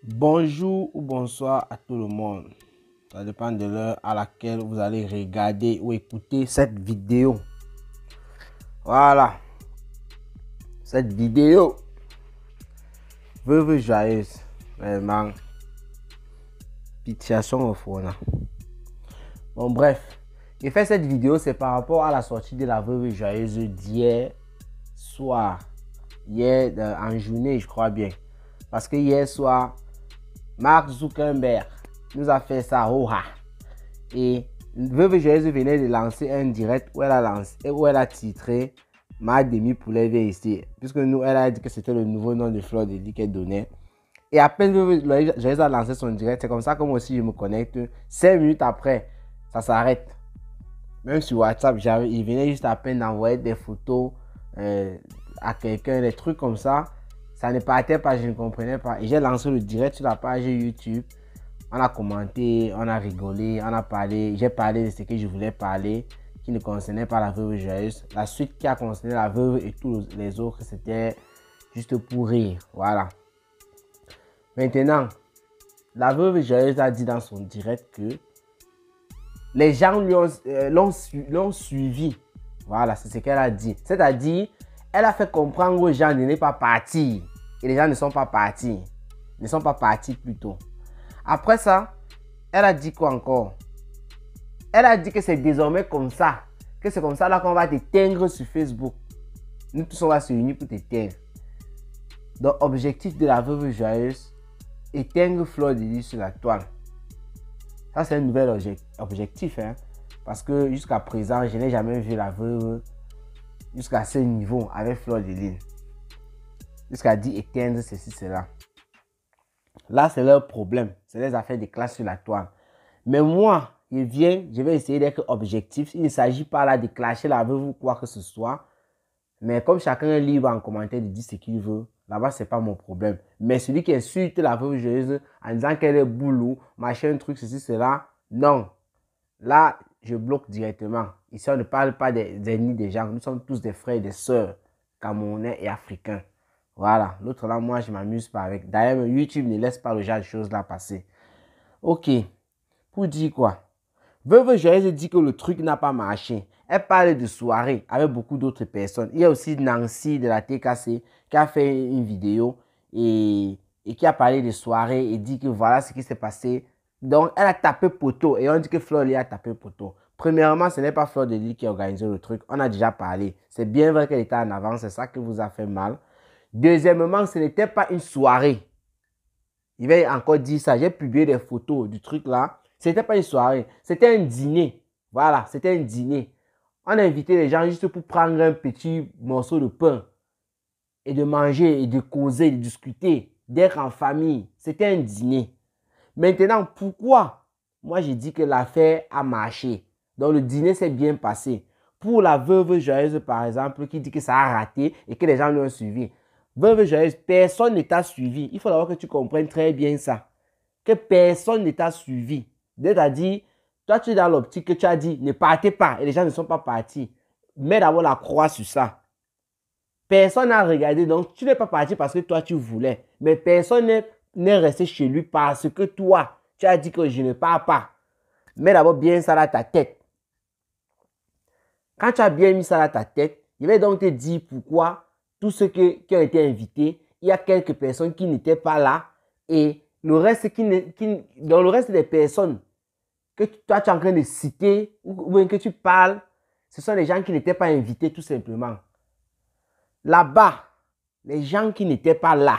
Bonjour ou bonsoir à tout le monde. Ça dépend de l'heure à laquelle vous allez regarder ou écouter cette vidéo. Voilà. Cette vidéo. Veuve joyeuse. Vraiment. Pitiation au fourna. Bon, bref. J'ai fait cette vidéo, c'est par rapport à la sortie de la Veuve joyeuse d'hier soir. Hier, en journée, je crois bien. Parce que hier soir, Mark Zuckerberg nous a fait ça, oh Et Veuve venait de lancer un direct où elle a, lancé, où elle a titré Ma demi-poulet VST. Puisque nous, elle a dit que c'était le nouveau nom de Flor de qu'elle donnait. Et à peine Veuve a lancé son direct, c'est comme ça que moi aussi je me connecte. Cinq minutes après, ça s'arrête. Même sur WhatsApp, il venait juste à peine d'envoyer des photos euh, à quelqu'un, des trucs comme ça. Ça ne partait pas, je ne comprenais pas. J'ai lancé le direct sur la page YouTube. On a commenté, on a rigolé, on a parlé. J'ai parlé de ce que je voulais parler, qui ne concernait pas la veuve joyeuse. La suite qui a concerné la veuve et tous les autres, c'était juste pour rire. Voilà. Maintenant, la veuve joyeuse a dit dans son direct que les gens euh, l'ont suivi. Voilà, c'est ce qu'elle a dit. C'est-à-dire, elle a fait comprendre aux gens de ne pas partir et les gens ne sont pas partis. Ne sont pas partis plutôt. Après ça, elle a dit quoi encore Elle a dit que c'est désormais comme ça. Que c'est comme ça là qu'on va t'éteindre sur Facebook. Nous tous on va se réunir pour t'éteindre. Donc, objectif de la veuve joyeuse, éteindre Fleur de sur la toile. Ça, c'est un nouvel objectif. Hein. Parce que jusqu'à présent, je n'ai jamais vu la veuve jusqu'à ce niveau avec Fleur de jusqu'à 10 et 15, ceci, cela. Là, c'est leur problème. C'est les affaires des classes sur la toile. Mais moi, je viens, je vais essayer d'être objectif. Il ne s'agit pas là de clasher la veuve ou quoi que ce soit. Mais comme chacun livre en commentaire de dit ce qu'il veut, là-bas, c'est pas mon problème. Mais celui qui insulte la veuve joyeuse en disant qu'elle est boulot, machin, truc, ceci, cela, non. Là, je bloque directement. Ici, on ne parle pas des ennemis des gens. Nous sommes tous des frères et des sœurs, Camerounais et Africains. Voilà. L'autre là, moi, je m'amuse pas avec. D'ailleurs, YouTube ne laisse pas le genre de choses là passer. Ok. Pour dire quoi Veuve Joyeuse dit que le truc n'a pas marché. Elle parlait de soirée avec beaucoup d'autres personnes. Il y a aussi Nancy de la TKC qui a fait une vidéo et, qui a parlé de soirée et dit que voilà ce qui s'est passé. Donc, elle a tapé poteau et on dit que Florie a tapé poteau. Premièrement, ce n'est pas Flor de qui a organisé le truc. On a déjà parlé. C'est bien vrai qu'elle était en avance. C'est ça qui vous a fait mal. Deuxièmement, ce n'était pas une soirée. Il va encore dire ça. J'ai publié des photos du truc là. Ce n'était pas une soirée. C'était un dîner. Voilà, c'était un dîner. On a invité les gens juste pour prendre un petit morceau de pain et de manger et de causer, de discuter, d'être en famille. C'était un dîner. Maintenant, pourquoi Moi, j'ai dit que l'affaire a marché. Donc, le dîner s'est bien passé. Pour la veuve joyeuse, par exemple, qui dit que ça a raté et que les gens ont suivi personne ne t'a suivi. Il faut d'abord que tu comprennes très bien ça. Que personne ne t'a suivi. C'est-à-dire, toi, tu es dans l'optique que tu as dit, ne partez pas. Et les gens ne sont pas partis. Mets d'abord la croix sur ça. Personne n'a regardé. Donc, tu n'es pas parti parce que toi, tu voulais. Mais personne n'est resté chez lui parce que toi, tu as dit que je ne pars pas. Mets d'abord bien ça dans ta tête. Quand tu as bien mis ça dans ta tête, il va donc te dire pourquoi tous ceux qui ont été invités, il y a quelques personnes qui n'étaient pas là et le reste dans le reste des personnes que toi tu es en train de citer ou, que tu parles, ce sont les gens qui n'étaient pas invités tout simplement. Là-bas, les gens qui n'étaient pas là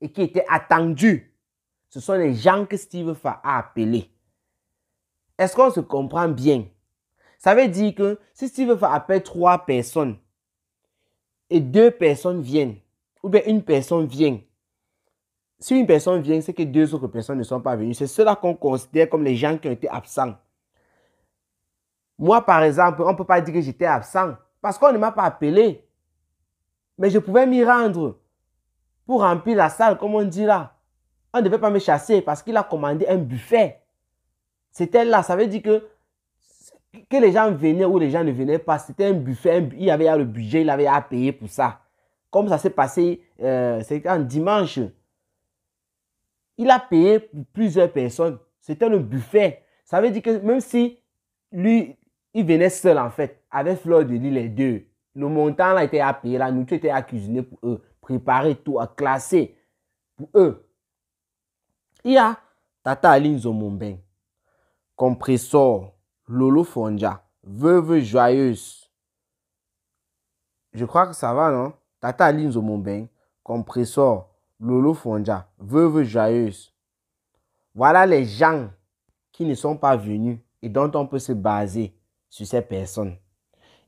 et qui étaient attendus, ce sont les gens que Steve Fah a appelés. Est-ce qu'on se comprend bien? Ça veut dire que si Steve Fah appelle trois personnes et deux personnes viennent, ou bien une personne vient, si une personne vient, c'est que deux autres personnes ne sont pas venues. C'est cela qu'on considère comme les gens qui ont été absents. Moi, par exemple, on peut pas dire que j'étais absent parce qu'on ne m'a pas appelé. Mais je pouvais m'y rendre pour remplir la salle, comme on dit là. On ne devait pas me chasser parce qu'il a commandé un buffet. C'était là, ça veut dire que que les gens venaient ou les gens ne venaient pas, c'était un buffet, il y avait le budget, il avait à payer pour ça. Comme ça s'est passé, euh, c'est un dimanche. Il a payé pour plusieurs personnes. C'était le buffet. Ça veut dire que même si lui, il venait seul en fait, avec Fleur de l'île, les deux, le montant là était à payer, la nourriture était à cuisiner pour eux, préparer tout, à classer pour eux. Il y a Tata Aline Zomombeng, compresseur, Lolo Fonja, veuve joyeuse. Je crois que ça va, non? Tata Linzo Mombeng, compresseur. Lolo veuve joyeuse. Voilà les gens qui ne sont pas venus et dont on peut se baser sur ces personnes.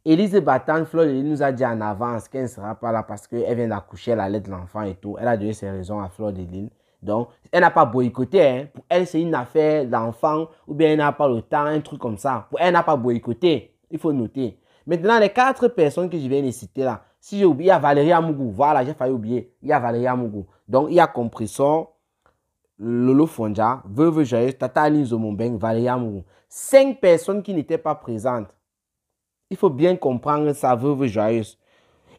Élise de Lille, nous a dit en avance qu'elle ne sera pas là parce qu'elle vient d'accoucher, elle allait de l'enfant et tout. Elle a donné ses raisons à Flore de Lille. Donc, elle n'a pas boycotté. Hein. Pour elle, c'est une affaire d'enfant ou bien elle n'a pas le temps, un truc comme ça. Pour elle, n'a pas boycotté. Il faut noter. Maintenant, les quatre personnes que je viens de citer là, si j'ai oublié, il y a Valérie Amougou. Voilà, j'ai failli oublier. Il y a Valérie Amougou. Donc, il y a Compressor, Lolo Fondja, Veuve Joyeuse, Tata Aline Zomombeng, Valérie Amougou. Cinq personnes qui n'étaient pas présentes. Il faut bien comprendre ça, Veuve Joyeuse.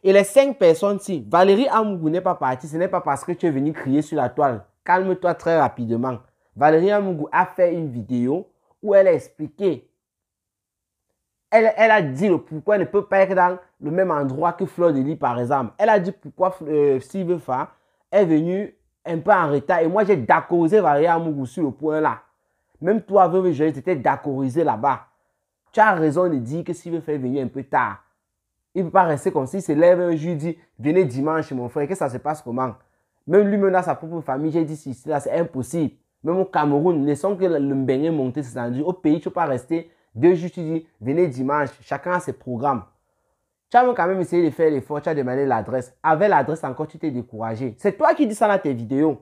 Et les cinq personnes, ci Valérie Amougou n'est pas partie, ce n'est pas parce que tu es venu crier sur la toile calme-toi très rapidement. Valérie Amougou a fait une vidéo où elle a expliqué, elle, a dit pourquoi elle ne peut pas être dans le même endroit que Fleur de par exemple. Elle a dit pourquoi euh, Sylvain Fa est venue un peu en retard. Et moi, j'ai d'accordé Valérie Amougou sur le point-là. Même toi, veuve Jérémy, tu étais là-bas. Tu as raison de dire que Sylvain Fa est venue un peu tard. Il ne peut pas rester comme s'il se lève un jeudi, Venez dimanche, mon frère, Qu'est-ce que ça se passe comment même lui, menace sa propre famille, j'ai dit, si là, c'est impossible. Même au Cameroun, laissons que le mbengue monte, c'est tendu. Au pays, tu ne peux pas rester deux jours, tu dis, venez dimanche, chacun a ses programmes. Tu as quand même essayé de faire l'effort, tu as demandé l'adresse. Avec l'adresse encore, tu t'es découragé. C'est toi qui dis ça dans tes vidéos.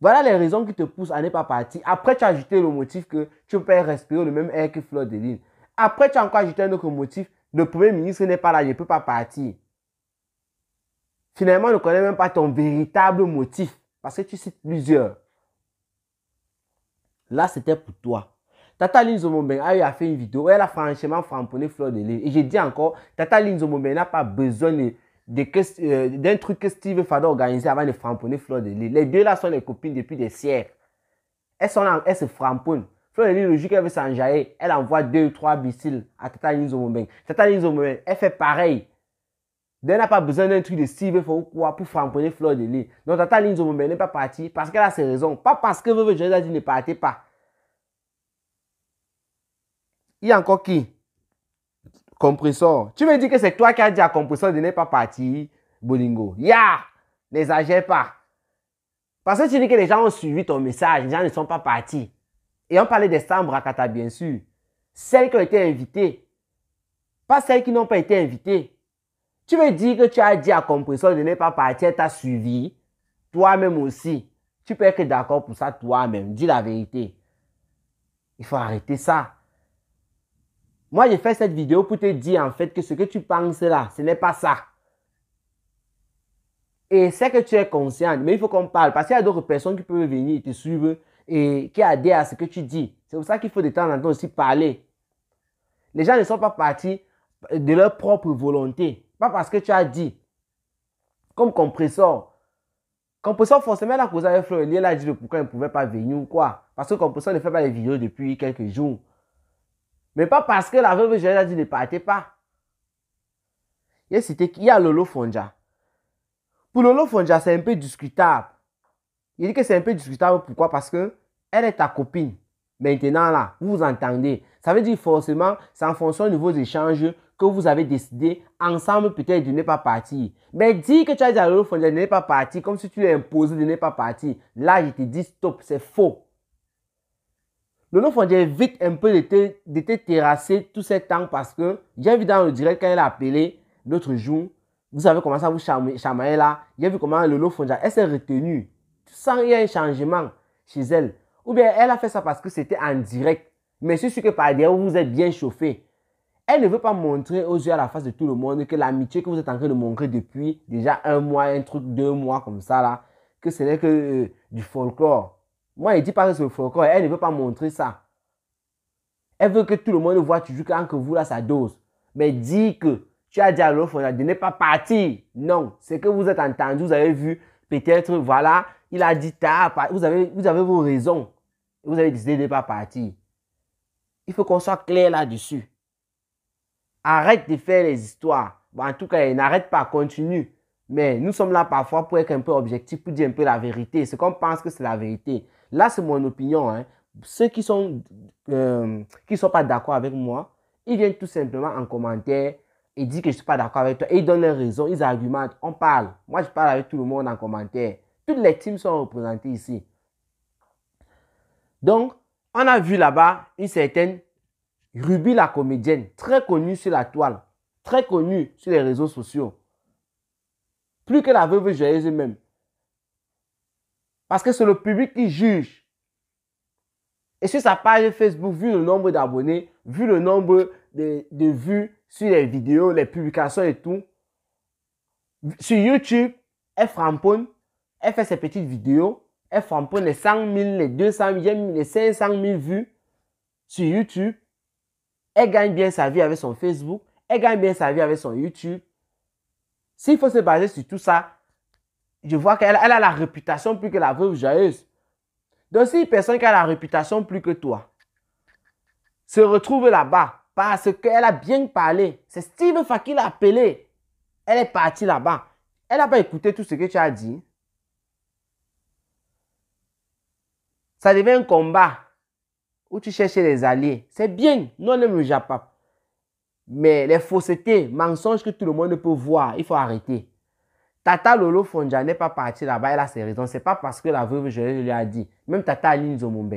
Voilà les raisons qui te poussent à ne pas partir. Après, tu as ajouté le motif que tu peux respirer le même air que Flor de Lille. Après, tu as encore ajouté un autre motif. Le premier ministre n'est pas là, je ne peux pas partir finalement ne connaît même pas ton véritable motif parce que tu cites plusieurs. Là, c'était pour toi. Tata Lynn a, fait une vidéo où elle a franchement framponné Fleur de Lille. Et j'ai dit encore, Tata Lynn n'a pas besoin euh, d'un truc que Steve Fada organisé avant de framponner Fleur de Lille. Les deux là sont des copines depuis des siècles. Elles, se framponnent. Fleur de Lille, logique, elle veut s'enjailler. Elle envoie deux ou trois missiles à Tata Lynn Tata Lynn elle fait pareil. Elle n'a pas besoin d'un truc de Steve quoi pour framponner Fleur de Lille. Donc, Tata Linzo Mombe n'est pas partie parce qu'elle a ses raisons. Pas parce que Veuve Joyce a dit ne partez pas. Il y a encore qui Compressor. Tu veux dire que c'est toi qui as dit à Compressor de ne pas partir, Bolingo Ya yeah! N'exagère pas. Parce que tu dis que les gens ont suivi ton message, les gens ne sont pas partis. Et on parlait des à Kata, bien sûr. Celles qui ont été invitées. Pas celles qui n'ont pas été invitées. Tu veux dire que tu as dit à compresseur de ne pas partir, t'as suivi. Toi-même aussi. Tu peux être d'accord pour ça toi-même. Dis la vérité. Il faut arrêter ça. Moi, j'ai fait cette vidéo pour te dire en fait que ce que tu penses là, ce n'est pas ça. Et c'est que tu es consciente, mais il faut qu'on parle parce qu'il y a d'autres personnes qui peuvent venir te suivre et qui adhèrent à ce que tu dis. C'est pour ça qu'il faut de temps en temps aussi parler. Les gens ne sont pas partis de leur propre volonté. Pas parce que tu as dit. Comme compresseur. Compresseur, forcément, elle cause causé avec Florian. Elle a dit pourquoi elle ne pouvait pas venir ou quoi. Parce que compresseur ne fait pas les vidéos depuis quelques jours. Mais pas parce que la veuve Joël a dit ne partez pas. Il y a Lolo Fonja. Pour Lolo Fonja, c'est un peu discutable. Il dit que c'est un peu discutable. Pourquoi Parce que elle est ta copine. Maintenant, là, vous vous entendez. Ça veut dire forcément, c'est en fonction de vos échanges que vous avez décidé ensemble peut-être de ne pas partir. Mais dit que tu as dit à de ne pas partir, comme si tu l'as imposé de ne pas partir, là je te dis stop, c'est faux. Lolo Fondière vite un peu de te, de te tout ce temps parce que j'ai vu dans le direct quand elle a appelé l'autre jour, vous avez commencé à vous chamailler, là, j'ai vu comment Lolo Fondière, elle s'est retenue. Tu sens qu'il y a un changement chez elle. Ou bien elle a fait ça parce que c'était en direct. Mais c'est ce que par derrière, vous êtes bien chauffé. Elle ne veut pas montrer aux yeux à la face de tout le monde que l'amitié que vous êtes en train de montrer depuis déjà un mois, un truc, deux mois comme ça là, que ce n'est que euh, du folklore. Moi, elle dit pas que c'est le folklore. Elle ne veut pas montrer ça. Elle veut que tout le monde voit toujours quand que vous là ça dose. Mais dit que tu as dit à l'autre, de ne pas partir. Non, c'est que vous êtes entendu, vous avez vu, peut-être, voilà, il a dit vous avez, vous avez vos raisons. Vous avez décidé de ne pas partir. Il faut qu'on soit clair là-dessus. Arrête de faire les histoires. en tout cas, n'arrête pas, continue. Mais nous sommes là parfois pour être un peu objectifs, pour dire un peu la vérité, ce qu'on pense que c'est la vérité. Là, c'est mon opinion. Hein. Ceux qui ne sont, euh, qui sont pas d'accord avec moi, ils viennent tout simplement en commentaire et disent que je ne suis pas d'accord avec toi. Et ils donnent leurs raison, ils argumentent, on parle. Moi, je parle avec tout le monde en commentaire. Toutes les teams sont représentées ici. Donc, on a vu là-bas une certaine Ruby la comédienne, très connue sur la toile, très connue sur les réseaux sociaux. Plus que la veuve joyeuse même. Parce que c'est le public qui juge. Et sur sa page Facebook, vu le nombre d'abonnés, vu le nombre de, de vues sur les vidéos, les publications et tout, sur YouTube, elle framponne, elle fait ses petites vidéos, elle framponne les 100 000, les 200 000, les 500 000 vues sur YouTube. Elle gagne bien sa vie avec son Facebook. Elle gagne bien sa vie avec son YouTube. S'il faut se baser sur tout ça, je vois qu'elle a la réputation plus que la veuve jayeuse. Donc, si une personne qui a la réputation plus que toi se retrouve là-bas parce qu'elle a bien parlé, c'est Steve Faki l'a appelé. Elle est partie là-bas. Elle n'a pas écouté tout ce que tu as dit. Ça devient un combat où tu cherchais les alliés. C'est bien, non ne le pas. Mais les faussetés, mensonges que tout le monde peut voir, il faut arrêter. Tata Lolo Fonja n'est pas parti là-bas, elle a ses raisons. Ce n'est pas parce que la veuve je lui a dit. Même Tata Aline Zomombe.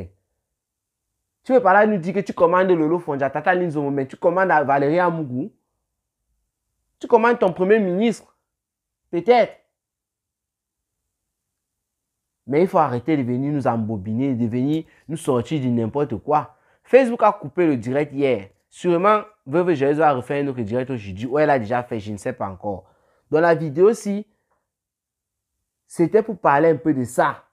Tu veux pas là nous dire que tu commandes Lolo Fonja, Tata Aline Zomombe, tu commandes Valérie Amougou. Tu commandes ton premier ministre. Peut-être. Mais il faut arrêter de venir nous embobiner, de venir nous sortir de n'importe quoi. Facebook a coupé le direct hier. Sûrement, Veuve Jésus a refait un autre direct aujourd'hui. Ou elle a déjà fait, je ne sais pas encore. Dans la vidéo aussi, c'était pour parler un peu de ça.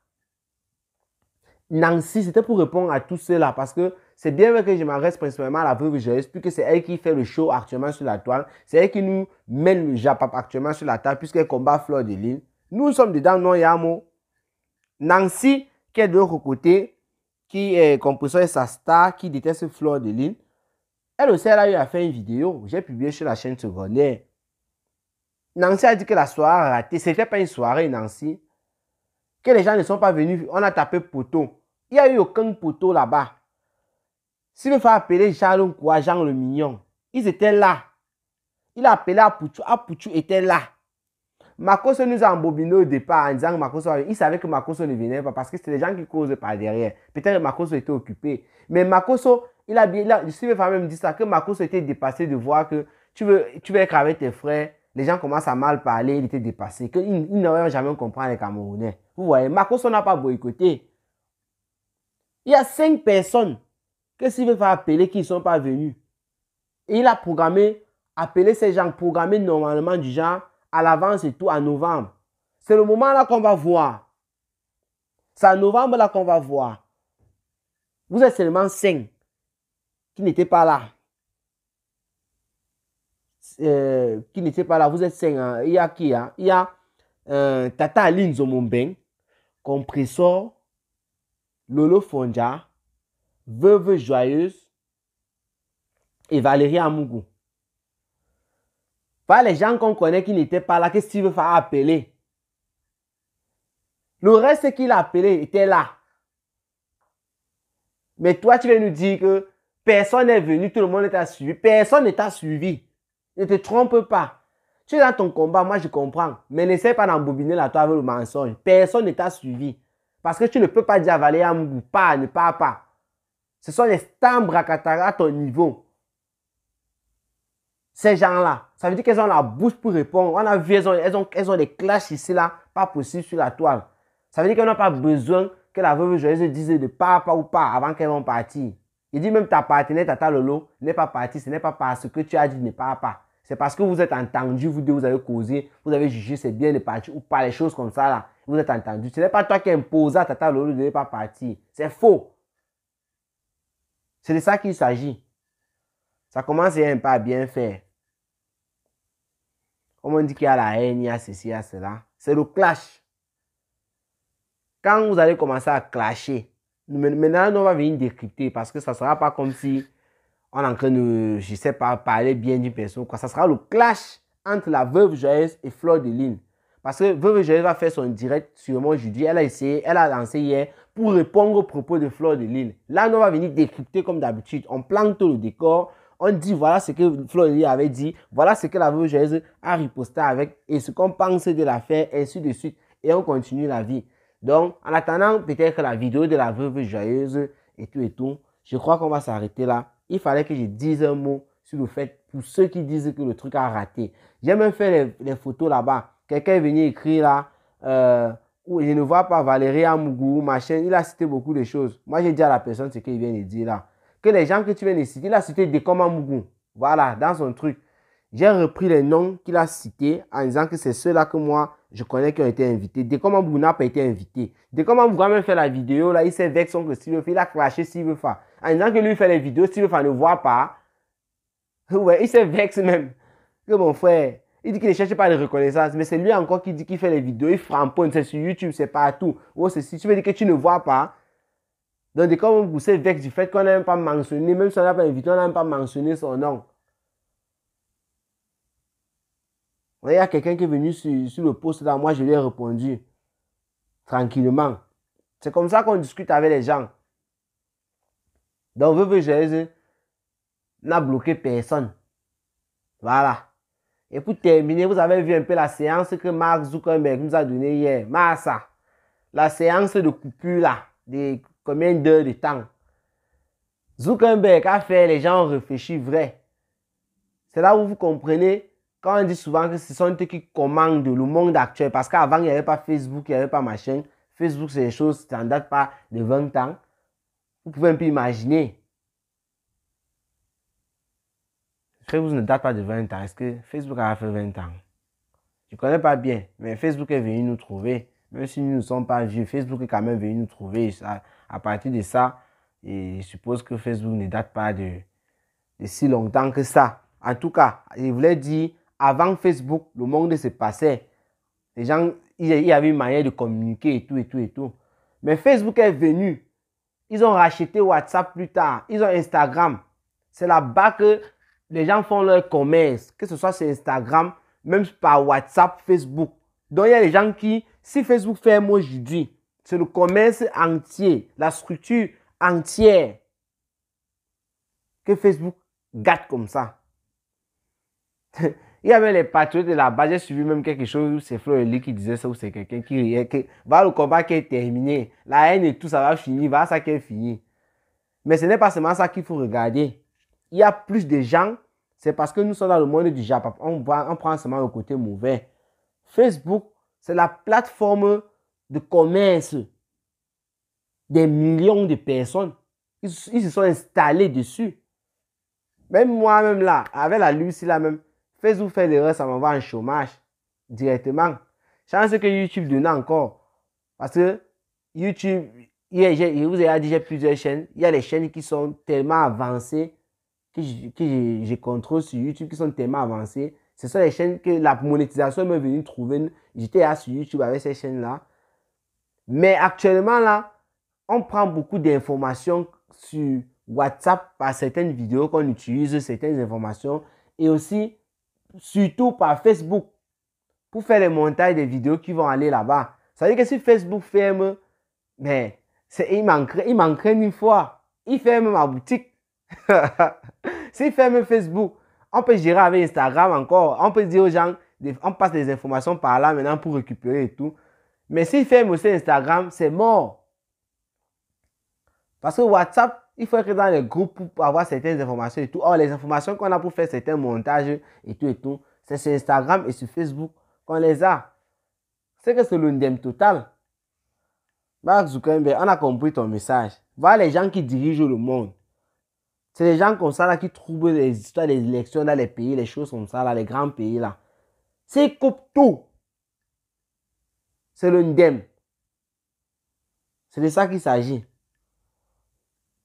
Nancy, c'était pour répondre à tout cela parce que c'est bien vrai que je m'adresse principalement à la veuve Jésus, puisque c'est elle qui fait le show actuellement sur la toile. C'est elle qui nous mène le Japap actuellement sur la table, puisqu'elle combat Fleur de Lille. Nous sommes dedans, non, Yamo. Nancy, qui est de l'autre côté, qui est compresseur et sa star, qui déteste Fleur de Lille, elle aussi, a eu une vidéo. J'ai publié sur la chaîne secondaire. Nancy a dit que la soirée a raté. Ce n'était pas une soirée, Nancy. Que les gens ne sont pas venus. On a tapé poteau. Il n'y a eu aucun poteau là-bas. S'il si faut appeler Charles ou Jean le Mignon, ils étaient là. Il a appelé à Poutou. Ah, était là. Makoso nous a embobinés au départ en disant que Makoso, il savait que Makoso ne venait pas parce que c'était les gens qui causaient par derrière. Peut-être que Makoso était occupé. Mais Makoso, il a bien, là, Il me dit ça, que Makoso était dépassé de voir que tu veux, tu veux être avec tes frères, les gens commencent à mal parler, il était dépassé, qu'il il n'aurait jamais compris les Camerounais. Vous voyez, Makoso n'a pas boycotté. Il y a cinq personnes que veut faire appeler qui ne sont pas venues. Et il a programmé, appelé ces gens, programmé normalement du genre, à l'avance et tout en novembre. C'est le moment là qu'on va voir. C'est en novembre là qu'on va voir. Vous êtes seulement cinq qui n'étaient pas là. Euh, qui n'étaient pas là. Vous êtes cinq. Hein. Il y a qui hein? Il y a euh, Tata Aline Zomomomben, Compressor, Lolo Fondja, Veuve Joyeuse et Valérie Amougou les gens qu'on connaît qui n'étaient pas là, que Steve a appelé. Le reste qu'il a appelé était là. Mais toi, tu viens nous dire que personne n'est venu, tout le monde t'a suivi. Personne ne t'a suivi. Ne te trompe pas. Tu es dans ton combat, moi je comprends. Mais n'essaie pas d'embobiner la toi avec le mensonge. Personne ne t'a suivi. Parce que tu ne peux pas dire à pas, ne pas, pas. Ce sont les stambres à ton niveau. Ces gens-là. Ça veut dire qu'elles ont la bouche pour répondre. On a vu, elles ont, des clashs ici, là, pas possible sur la toile. Ça veut dire qu'elles n'ont pas besoin que la veuve joyeuse dise de pas, pas ou pas avant qu'elles vont partir. Il dit même ta partenaire, tata Lolo, n'est pas parti, Ce n'est pas parce que tu as dit ne pas pas. C'est parce que vous êtes entendu, vous deux, vous avez causé, vous avez jugé c'est bien de partir ou pas, les choses comme ça là. Vous êtes entendus. Ce n'est pas toi qui impose à Tata Lolo de ne pas partir. C'est faux. C'est de ça qu'il s'agit. Ça commence à un pas bien faire. Comme on dit qu'il y a la haine, il y a ceci, il y a cela. C'est le clash. Quand vous allez commencer à clasher, maintenant on va venir décrypter parce que ça ne sera pas comme si on est en train de, je sais pas, parler bien d'une personne. Quoi. Ça sera le clash entre la veuve joyeuse et Fleur de Lille. Parce que Veuve Joyeuse va faire son direct moi aujourd'hui. Elle a essayé, elle a lancé hier pour répondre aux propos de Fleur de Lille. Là, on va venir décrypter comme d'habitude. On plante le décor, on dit voilà ce que Florie avait dit, voilà ce que la veuve joyeuse a riposté avec et ce qu'on pensait de l'affaire, ainsi de suite. Et on continue la vie. Donc, en attendant peut-être la vidéo de la veuve joyeuse et tout et tout, je crois qu'on va s'arrêter là. Il fallait que je dise un mot sur le fait pour ceux qui disent que le truc a raté. J'ai même fait les, photos là-bas. Quelqu'un est venu écrire là, euh, où je ne vois pas Valérie Amougou, machin. Il a cité beaucoup de choses. Moi, j'ai dit à la personne ce qu'il vient de dire là que les gens que tu viens de citer, il a cité Dekoma Voilà, dans son truc. J'ai repris les noms qu'il a cités en disant que c'est ceux-là que moi, je connais qui ont été invités. Dekoma n'a pas été invité. Dekoma comment a même fait la vidéo, là, il s'est vexé que Steve il a s'il veut faire... En disant que lui fait les vidéos, Steve Fa ne voit pas. Ouais, il s'est vexé même. Que mon frère, il dit qu'il ne cherche pas de reconnaissance, mais c'est lui encore qui dit qu'il fait les vidéos, il framponne, c'est sur YouTube, c'est partout. Oh, c'est si tu veux dire que tu ne vois pas, donc, des fois, on boussé du fait qu'on n'a même pas mentionné, même si on n'a pas invité, on n'a même pas mentionné son nom. Il y a quelqu'un qui est venu sur, le poste là, moi je lui ai répondu tranquillement. C'est comme ça qu'on discute avec les gens. Donc, Veuve Jésus n'a bloqué personne. Voilà. Et pour terminer, vous avez vu un peu la séance que Mark Zuckerberg nous a donnée hier. Massa. La séance de coupure là, des Combien d'heures de temps Zuckerberg a fait les gens réfléchir vrai. C'est là où vous comprenez quand on dit souvent que ce sont eux qui commandent le monde actuel. Parce qu'avant, il n'y avait pas Facebook, il n'y avait pas machin. Facebook, c'est des choses qui n'en datent pas de 20 ans. Vous pouvez un peu imaginer. Facebook ne date pas de 20 ans. Est-ce que Facebook a fait 20 ans Je ne connais pas bien, mais Facebook est venu nous trouver. Même si nous ne sommes pas vieux, Facebook est quand même venu nous trouver. à partir de ça, et je suppose que Facebook ne date pas de, si longtemps que ça. En tout cas, je voulais dire, avant Facebook, le monde se passait. Les gens, il y avait une manière de communiquer et tout, et tout, et tout. Mais Facebook est venu. Ils ont racheté WhatsApp plus tard. Ils ont Instagram. C'est là-bas que les gens font leur commerce, que ce soit sur Instagram, même par WhatsApp, Facebook. Donc, il y a des gens qui si Facebook ferme aujourd'hui, c'est le commerce entier, la structure entière que Facebook gâte comme ça. Il y avait les patriotes de la base, j'ai suivi même quelque chose où c'est Lee qui disait ça, ou c'est quelqu'un qui riait, que le combat qui est terminé, la haine et tout, ça va finir, va ça qui est fini. Mais ce n'est pas seulement ça qu'il faut regarder. Il y a plus de gens, c'est parce que nous sommes dans le monde du Japon, on, on prend seulement le côté mauvais. Facebook c'est la plateforme de commerce des millions de personnes. Ils, se sont installés dessus. Même moi-même là, avec la Lucie là même, fais-vous fait l'erreur, ça m'envoie en chômage directement. Chance que YouTube donne encore. Parce que YouTube, vous ai dit, j'ai plusieurs chaînes. Il y a des chaînes qui sont tellement avancées que que je contrôle sur YouTube qui sont tellement avancées ce sont les chaînes que la monétisation m'est venue trouver. J'étais là sur YouTube avec ces chaînes-là. Mais actuellement, là, on prend beaucoup d'informations sur WhatsApp par certaines vidéos qu'on utilise, certaines informations. Et aussi, surtout par Facebook, pour faire les montages des vidéos qui vont aller là-bas. Ça veut dire que si Facebook ferme, mais il craint une fois. Il ferme ma boutique. S'il ferme Facebook, on peut gérer avec Instagram encore. On peut dire aux gens, on passe des informations par là maintenant pour récupérer et tout. Mais s'il ferme aussi Instagram, c'est mort. Parce que WhatsApp, il faut être dans les groupes pour avoir certaines informations et tout. Or, les informations qu'on a pour faire certains montages et tout et tout, c'est sur Instagram et sur Facebook qu'on les a. C'est que c'est l'undème total. Mark on a compris ton message. Voilà les gens qui dirigent le monde. C'est les gens comme ça là qui troublent les histoires des élections dans les pays, les choses comme ça là, les grands pays là. C'est coupe tout. C'est ndem. C'est de ça qu'il s'agit.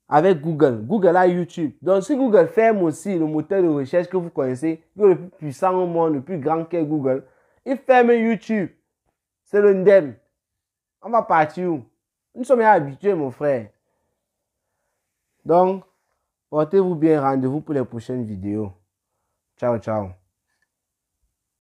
Avec Google. Google a YouTube. Donc si Google ferme aussi le moteur de recherche que vous connaissez, le plus puissant au monde, le plus grand qu'est Google, il ferme YouTube. C'est ndem. On va partir où Nous sommes habitués, mon frère. Donc, Portez-vous bien, rendez-vous pour les prochaines vidéos. Ciao, ciao.